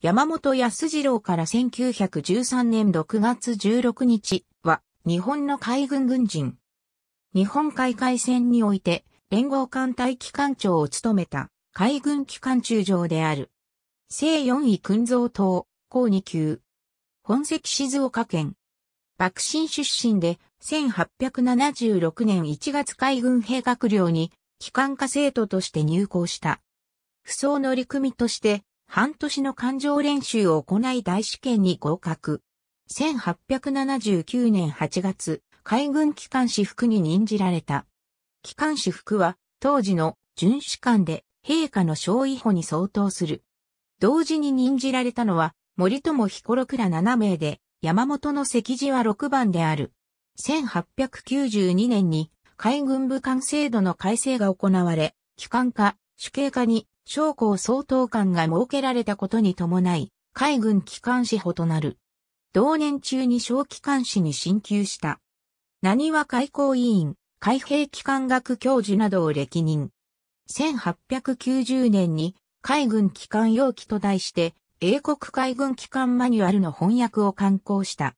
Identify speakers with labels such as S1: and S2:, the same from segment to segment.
S1: 山本康次郎から1913年6月16日は日本の海軍軍人。日本海海戦において連合艦隊機関長を務めた海軍機関中将である。正四位群像党、高2級。本籍静岡県。幕臣出身で1876年1月海軍兵学寮に機関科生徒として入校した。不装乗組として半年の艦上練習を行い大試験に合格。1879年8月、海軍機関士服に任じられた。機関士服は、当時の巡視官で、陛下の小位補に相当する。同時に任じられたのは、森友彦六ら7名で、山本の席次は6番である。1892年に海軍部官制度の改正が行われ、機関化、主計化に将校総統官が設けられたことに伴い、海軍機関士補となる。同年中に小機関士に進級した。何は海港委員、海兵機関学教授などを歴任。1890年に海軍機関要器と題して、英国海軍機関マニュアルの翻訳を刊行した。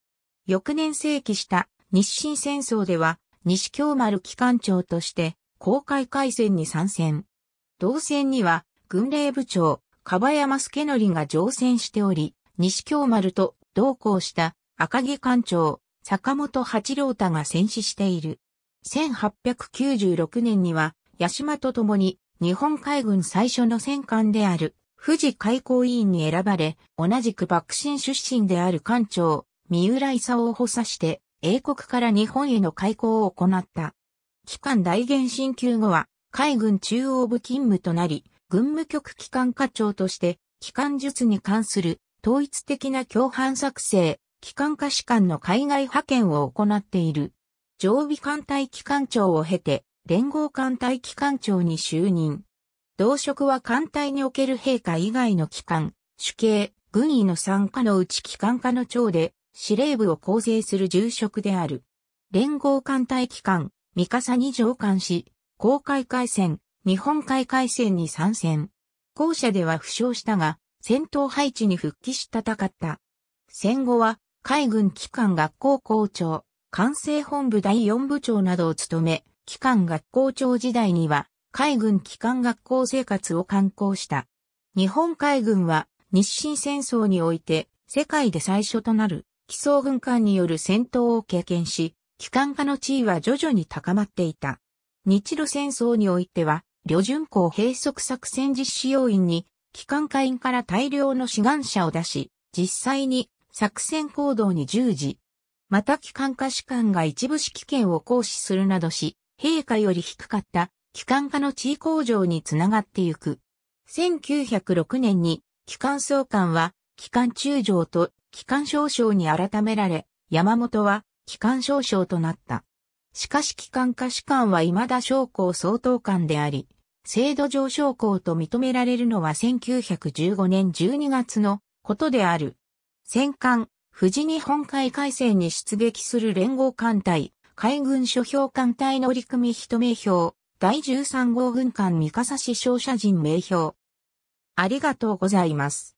S1: 翌年世紀した日清戦争では、西京丸機関長として、公開海戦に参戦。同戦には、軍令部長、樺山助則が乗船しており、西京丸と同行した赤木艦長、坂本八郎太が戦死している。1896年には、八島と共に日本海軍最初の戦艦である富士海港委員に選ばれ、同じく幕臣出身である艦長、三浦勲を補佐して英国から日本への開港を行った。期間大元進級後は海軍中央部勤務となり、軍務局機関課長として、機関術に関する統一的な共犯作成、機関課士官の海外派遣を行っている。常備艦隊機関長を経て、連合艦隊機関長に就任。同職は艦隊における陛下以外の機関、主計、軍医の参加のうち機関課の長で、司令部を構成する重職である。連合艦隊機関、三笠に上官し、公開海戦、日本海海戦に参戦。校舎では負傷したが、戦闘配置に復帰し戦った。戦後は、海軍機関学校校長、管制本部第4部長などを務め、機関学校長時代には、海軍機関学校生活を観光した。日本海軍は、日清戦争において、世界で最初となる、基礎軍艦による戦闘を経験し、機関化の地位は徐々に高まっていた。日露戦争においては、旅順港閉塞作戦実施要員に、機関下員から大量の志願者を出し、実際に作戦行動に従事。また機関科士官が一部指揮権を行使するなどし、陛下より低かった機関科の地位向上につながってゆく。1906年に機関総監は機関中将と機関少将に改められ、山本は機関少将となった。しかし機関下士官は未だ将校総統官であり、制度上将校と認められるのは1915年12月のことである。戦艦、富士日本海海戦に出撃する連合艦隊、海軍諸表艦隊乗組一名表、第13号軍艦三笠市商社人名表。ありがとうございます。